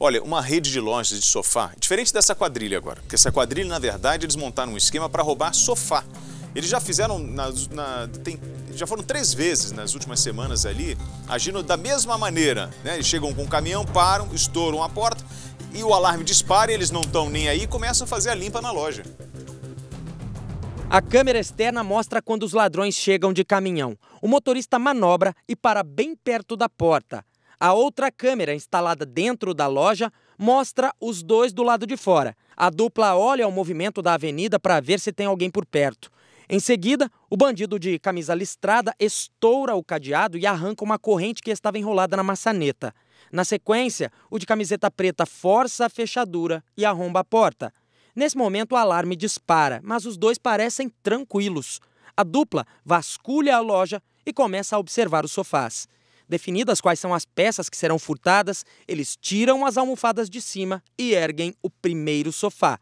Olha, uma rede de lojas de sofá, diferente dessa quadrilha agora, porque essa quadrilha, na verdade, eles montaram um esquema para roubar sofá. Eles já fizeram, na, na, tem, já foram três vezes nas últimas semanas ali, agindo da mesma maneira. Né? Eles chegam com o caminhão, param, estouram a porta e o alarme dispara, eles não estão nem aí e começam a fazer a limpa na loja. A câmera externa mostra quando os ladrões chegam de caminhão. O motorista manobra e para bem perto da porta. A outra câmera instalada dentro da loja mostra os dois do lado de fora. A dupla olha o movimento da avenida para ver se tem alguém por perto. Em seguida, o bandido de camisa listrada estoura o cadeado e arranca uma corrente que estava enrolada na maçaneta. Na sequência, o de camiseta preta força a fechadura e arromba a porta. Nesse momento, o alarme dispara, mas os dois parecem tranquilos. A dupla vasculha a loja e começa a observar os sofás. Definidas quais são as peças que serão furtadas, eles tiram as almofadas de cima e erguem o primeiro sofá.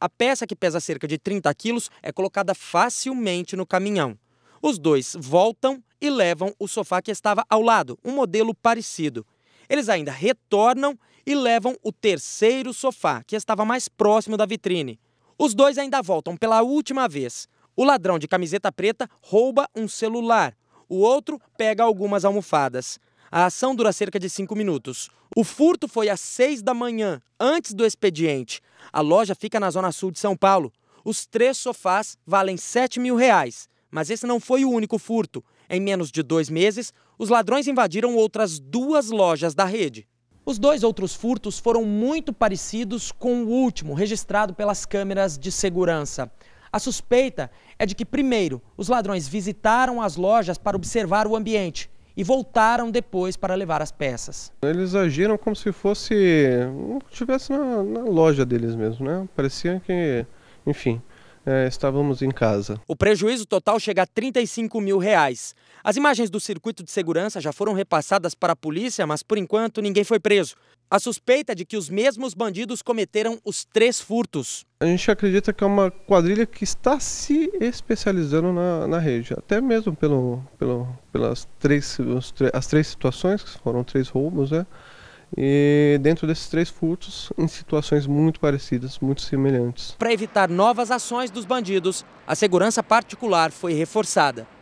A peça que pesa cerca de 30 quilos é colocada facilmente no caminhão. Os dois voltam e levam o sofá que estava ao lado, um modelo parecido. Eles ainda retornam e levam o terceiro sofá, que estava mais próximo da vitrine. Os dois ainda voltam pela última vez. O ladrão de camiseta preta rouba um celular o outro pega algumas almofadas. A ação dura cerca de cinco minutos. O furto foi às seis da manhã, antes do expediente. A loja fica na zona sul de São Paulo. Os três sofás valem 7 mil reais. Mas esse não foi o único furto. Em menos de dois meses, os ladrões invadiram outras duas lojas da rede. Os dois outros furtos foram muito parecidos com o último, registrado pelas câmeras de segurança. A suspeita é de que, primeiro, os ladrões visitaram as lojas para observar o ambiente e voltaram depois para levar as peças. Eles agiram como se fosse. estivesse na, na loja deles mesmo, né? Parecia que. enfim. É, estávamos em casa. O prejuízo total chega a 35 mil reais. As imagens do circuito de segurança já foram repassadas para a polícia, mas por enquanto ninguém foi preso. A suspeita de que os mesmos bandidos cometeram os três furtos. A gente acredita que é uma quadrilha que está se especializando na, na rede, até mesmo pelo, pelo, pelas três, as três situações, que foram três roubos, né? E dentro desses três furtos, em situações muito parecidas, muito semelhantes. Para evitar novas ações dos bandidos, a segurança particular foi reforçada.